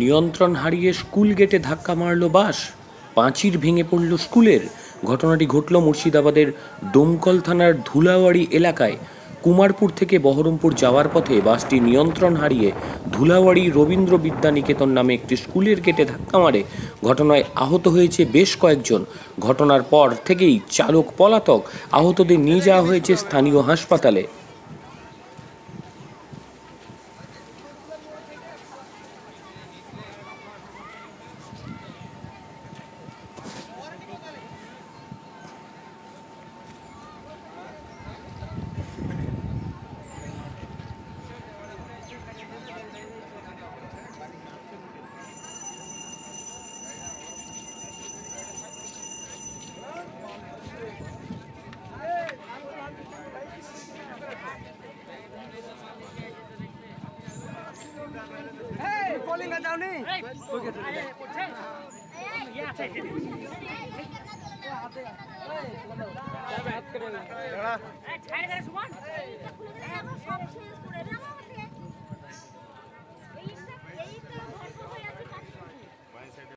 নিয়ন্ত্রণ হারিয়ে স্কুল গেটে ধাক্কা মারল বাস পাঁচির ভেঙে পড়ল স্কুলের ঘটনাটি ঘটল মুর্শিদাবাদের দমকল থানার ধুলাওয়াড়ি এলাকায় কুমারপুর থেকে বহরমপুর যাওয়ার পথে বাসটি নিয়ন্ত্রণ হারিয়ে ধুলাওয়াড়ি রবীন্দ্র বিদ্যানিকেতন নামে একটি স্কুলের গেটে ধাক্কা মারে ঘটনায় আহত হয়েছে বেশ কয়েকজন ঘটনার পর থেকেই চালক পলাতক আহতদের নিয়ে যাওয়া হয়েছে স্থানীয় হাসপাতালে bowling nggak nih